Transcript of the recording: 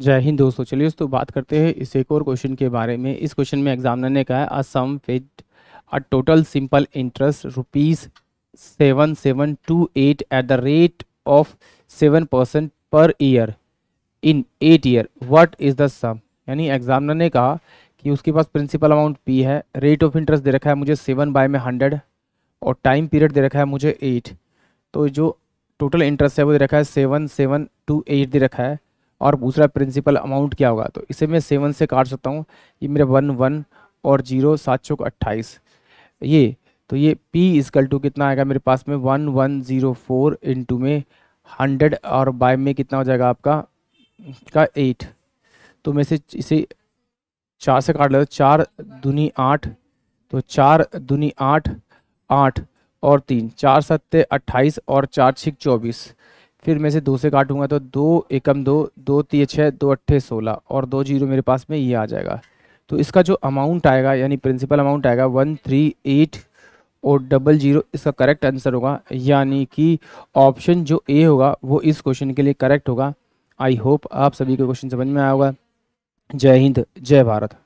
जय हिंद दोस्तों चलिए दोस्तों बात करते हैं इस एक और क्वेश्चन के बारे में इस क्वेश्चन में एग्जामिनर ने कहा है a sum with a total simple interest rupees seven seven two eight at the rate of seven percent per year in eight year what is the sum यानी एग्जामिनर ने कहा कि उसके पास प्रिंसिपल अमाउंट पी है rate of interest दे रखा है मुझे सेवन बाय में हंड्रेड और टाइम पीरियड दे रखा है मुझे एट तो जो टोटल इंटरेस्ट है वो दे रखा है सेवन सेवन टू एट दे रखा है और दूसरा प्रिंसिपल अमाउंट क्या होगा तो इसे मैं सेवन से काट सकता हूँ ये मेरा वन वन और जीरो सात चौक अट्ठाईस ये तो ये पी इजकल टू कितना आएगा मेरे पास में one one zero four into में हंड्रेड और बाय में कितना हो जाएगा आपका का एट तो मैं इसे इसे चार से काट लेता चार दुनी आठ तो चार दुनी आठ आठ और तीन चार सत्ते अट्ठाईस और चार छिक चौबीस फिर मैं से दो से काटूंगा तो दो एकम दो दो तीय छः दो अट्ठे सोलह और दो जीरो मेरे पास में ये आ जाएगा तो इसका जो अमाउंट आएगा यानी प्रिंसिपल अमाउंट आएगा वन थ्री एट और डबल जीरो इसका करेक्ट आंसर होगा यानी कि ऑप्शन जो ए होगा वो इस क्वेश्चन के लिए करेक्ट होगा आई होप आप सभी को क्वेश्चन समझ में आया होगा जय हिंद जय भारत